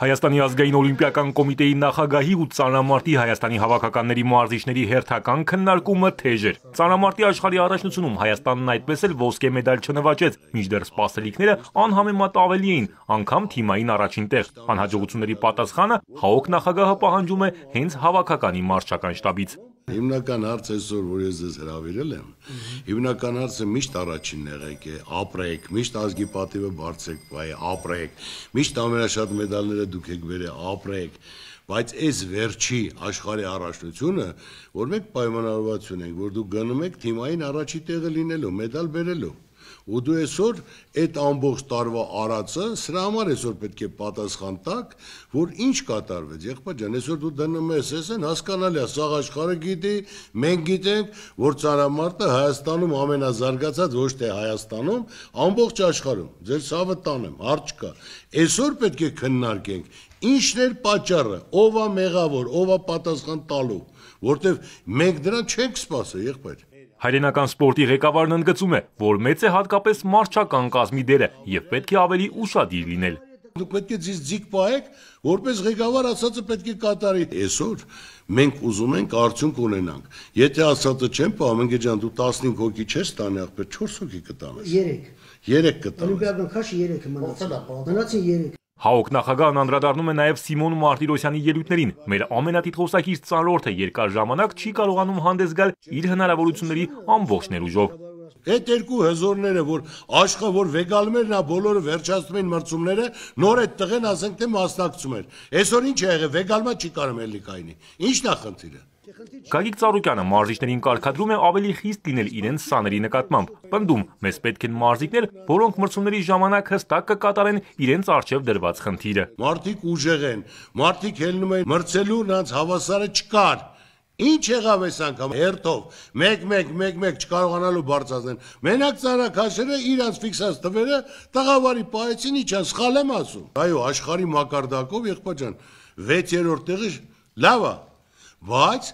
Հայաստանի ազգային օլիմպիական կոմիտեի նախագահի ու ծանրամարտի Հայաստանի հավաքականների մարզիչների հերթական քննարկումը թեժ էր։ Ծանրամարտի աշխարհի առաջնությունում Հայաստանն այդպես էլ ոսկե մեդալ չնվաճեց, մինչդեռ սպասելիքները անհամեմատ ավելի էին, անգամ թիմային առաջին տեղ։ Անհաջողությունների պատասխանը ՀԱՕԿ նախագահը պահանջում է հենց հավաքականի մարզչական շտաբից։ Հիմնական հարցը այսօր, որ ես ձեզ հրավիրել եմ, հիմնական հարցը միշտ առաջինն եղեք է, ապրեք, միշտ ազգի պատիվը բարձեք, բայ ապրեք, միշտ ամենաշատ մեդալները դուք եք վերե, ապրեք, բայց այս վերջի աշխարհի առաջնությունը, որ մենք պայմանավորված ունենք, որ դուք գնում եք թիմային առաջի տեղը լինելու, մեդալ բերելու ու դու այսօր այդ ամբողջ տարվա արածը սրա համար այսօր պետք է պատասխան տակ, որ ինչ կատարվեց։ Եղբայր ջան, այսօր դու դնում ես էսեն, հասկանալի է, սաղ աշխարհը գիտի, մենք գիտենք, որ ծառամարտը Հայաստանում ամենազարգացած ոչ թե Հայաստանում, ամբողջ աշխարհում։ Ձեր ցավը տանեմ, հարց չկա։ Այսօր պետք է քննարկենք Ինչն էր պատճառը, ով է մեղավոր, ով է պատասխան տալու, որտեվ մենք դրան չենք սпасել, եղբայր։ Հայրենական սպորտի ղեկավարն ընդգծում է, որ մեծ է հատկապես մարչական կազմի դերը եւ պետք է ավելի ուշադիր լինել։ Դուք պետք է ձեզ ձիգ պահեք, որպես ղեկավար ասածը պետք է կատարի։ Այսօր մենք ուզում ենք արդյունք ունենանք։ Եթե ասածը չեմ պահում, ընկեր ջան, դու 15 հոգի չես տանի, ախպեր 4 հոգի կտանես։ 3 3 կտանես։ Օլիմպիական քաշը 3 մնաց։ Մնացին 3 Հաոկ նախագահն անդրադառնում է նաև Սիմոն Մարտիրոսյանի ելույթներին։ Մեր ամենատիտ խոսակից ծանրորդը երկար ժամանակ չի կարողանում հանդես գալ իր հնարավորությունների ամբողջ ներուժով։ Այդ դե երկու հզորները, որ աշխը, որ վեգալմերն է բոլորը վերջացնում են մրցումները, նոր այդ տղեն ասենք թե մասնակցում էր։ Այսօր ինչ է եղել, վեգալմա չի կարում էլի կայնի։ Ինչն է խնդիրը։ Գագիկ Ծառուկյանը մարզիչներին կարգադրում է ավելի խիստ լինել իրենց սաների նկատմամբ։ Պնդում, մեզ պետք են մարզիկներ, որոնք մրցումների ժամանակ հստակ կկատարեն իրենց արջև դրված խնդիրը։ Մարդիկ ուժեղ են, մարդիկ ելնում են մրցելու, նրանց հավասարը չկար։ Ինչ եղավ այս անգամ հերթով 1-1-1-1 չկարողանալու բարձրացնել։ Մենակ ցարակաշերը իրանց ֆիքսած տվերը տղավարի պայեցին իջան, սխալ եմ ասում։ Այո, աշխարհի մակարդակով եղբայրան 6-րդ տեղը լավ է, բայց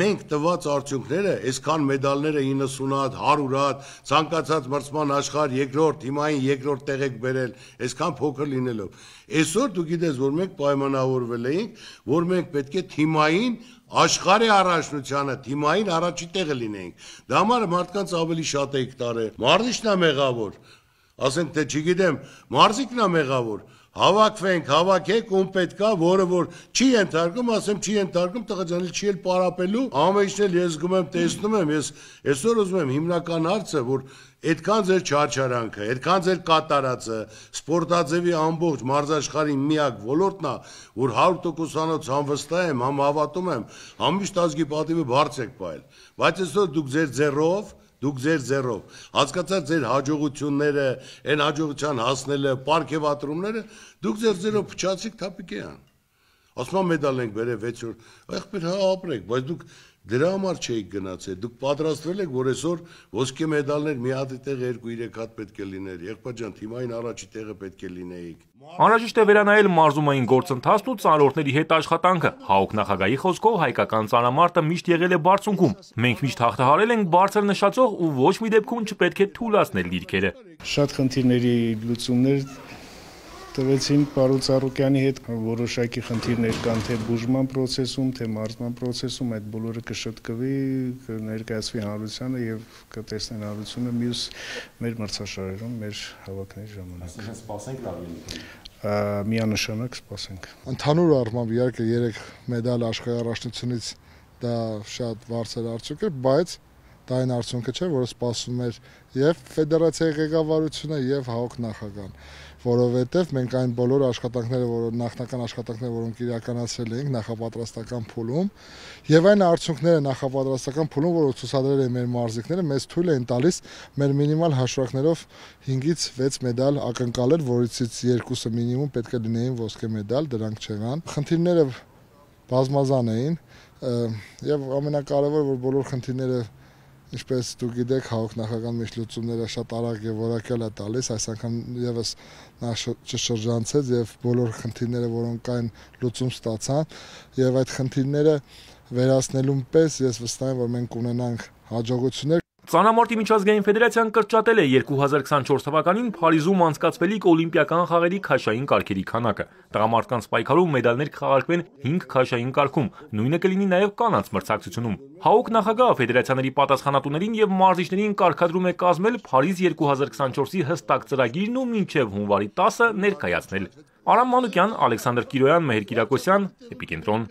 մենք տված արդյունքները, այսքան մեդալները 90 հատ, 100 հատ, ցանկացած մրցման աշխարհ երկրորդ, հիմային երկրորդ տեղ եք բերել, այսքան փոքր լինելով։ Այսօր դու գիտես, որ մենք պայմանավորվել էինք, որ մենք պետք է թիմային աշխարհի առաջնությանը թիմային առաջի տեղը լինենք։ Դա համար մարդկանց ավելի շատ էիք տարել։ Մարզիչն է մեղավոր։ Ասենք թե չգիտեմ, մարզիկն է մեղավոր հավաքվենք, հավաքեք ում պետքա, որը որ չի ենթարկում, ասեմ չի ենթարկում, տղաճանին չի էլ պարապելու, ամեջն էլ ես գում եմ, տեսնում եմ, ես այսօր ուզում եմ հիմնական հարցը, որ այդքան ձեր չարչարանքը, այդքան ձեր կատարածը, սպորտաձևի ամբողջ մարզաշխարհի միակ ոլորտն է, որ 100% անոց անվստահ եմ, համ հավատում եմ, համիշտ ազգի պատիվը բարձ եք պահել։ Բայց այսօր դուք ձեր ձեռով ձեր դուք ձեր ձեռով հասկացած ձեր հաջողությունները, այն հաջողության հասնելը, ապարքեվատրումները, դուք ձեր ձեռով փչացիք Թափիկյան ասում եմ մեդալ ենք բերել 6 օր, ախպեր հա ապրեք, բայց դուք դրա համար չէիք գնացել, դուք պատրաստվել եք, որ այսօր ոսկե մեդալներ մի հատ տեղ 2-3 հատ պետք է լիներ, եղբայր ջան, թիմային առաջի տեղը պետք է լինեիք։ Անհրաժեշտ է վերանայել մարզումային գործընթացն ու ծանրորդների հետ աշխատանքը։ Հաուկ նախագահի խոսքով հայկական ծանամարտը միշտ եղել է բարձունքում։ Մենք միշտ հաղթահարել ենք բարձր նշածող ու ոչ մի դեպքում չպետք է թուլացնել դիրքերը։ Շատ խնդիրների լուծումներ տվեցին Պարուց Արուկյանի հետ որոշակի խնդիրներ կան թե բուժման process-ում, թե մարզման process-ում, այդ բոլորը կշտկվի, կներկայացվի հանրությանը եւ կտեսնեն հանրությունը մյուս մեր մրցաշարերում, մեր հավաքների ժամանակ։ Այսինքն սպասենք լավ ելույթ միանշանակ սպասենք։ Ընդհանուր առմամբ իհարկե 3 մեդալ աշխարհի առաջնությունից դա շատ բարձր արդյունք է, բայց դա այն արդյունքը չէ, որը սպասում էր եւ ֆեդերացիայի ղեկավարությունը եւ հաղոք նախագահան, որովհետեւ մենք այն բոլոր աշխատանքները, որ նախնական աշխատանքները, որոնք իրականացրել էինք նախապատրաստական փուլում, եւ այն արդյունքները նախապատրաստական փուլում, որը ցուցադրել են մեր մարզիկները, մեզ թույլ են տալիս մեր մինիմալ հաշվարկներով 5-ից 6 մեդալ ակնկալել, որից երկուսը մինիմում պետք է լինեին ոսկե մեդալ, դրանք չեղան։ Խնդիրները բազմազան էին եւ ամենակարևորը որ բոլոր խնդիրները Ինչպես դուք գիտեք, հաղորդնախական մեջ լուծումները շատ արագ եւ որակյալ է տալիս, այս անգամ եւս նա շրջանցեց եւ բոլոր խնդիրները, որոնք կային, լուծում ստացան եւ այդ խնդիրները վերացնելուն պես ես վստահ եմ, որ մենք ունենանք հաջողություններ Ծանամարտի միջազգային ֆեդերացիան կրճատել է 2024 թվականին Փարիզում անցկացվելիք Օլիմպիական խաղերի քաշային կարգերի քանակը։ Տղամարդկանց պայքարում մեդալներ կխաղարկվեն 5 քաշային կարգում, նույնը կլինի նաև կանանց մրցակցությունում։ ՀԱՕԿ նախագահը ֆեդերացիաների պատասխանատուներին եւ մարզիչներին կարգադրում է կազմել Փարիզ 2024-ի հստակ ծրագիրն ու մինչեւ հունվարի 10-ը ներկայացնել։ Արամ Մանուկյան, Ալեքսանդր Կիրոյան, Մեհր Կիրակոսյան, Էպիկենտրոն։